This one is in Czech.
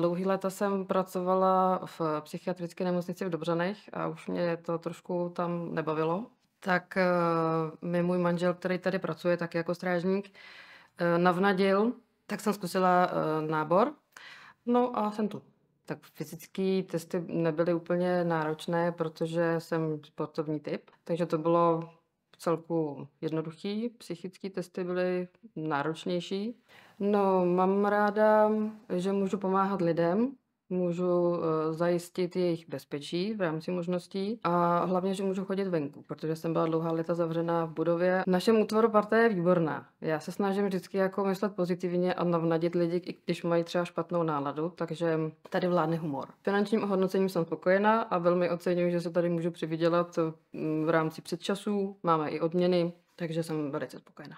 Dlouhý léta jsem pracovala v psychiatrické nemocnici v Dobřanech a už mě to trošku tam nebavilo. Tak eh, mi můj manžel, který tady pracuje tak jako strážník, eh, navnadil, tak jsem zkusila eh, nábor. No a jsem tu. Tak fyzické testy nebyly úplně náročné, protože jsem sportovní typ, takže to bylo celku jednoduchý, psychické testy byly náročnější. No, mám ráda, že můžu pomáhat lidem, můžu eh, zajistit jejich bezpečí v rámci možností a hlavně, že můžu chodit venku, protože jsem byla dlouhá léta zavřená v budově. V našem útvaru parta je výborná. Já se snažím vždycky jako myslet pozitivně a navnadit lidi, i když mají třeba špatnou náladu, takže tady vládne humor. Finančním ohodnocením jsem spokojená a velmi oceňuji, že se tady můžu přivydělat mm, v rámci předčasů. Máme i odměny, takže jsem velice spokojená.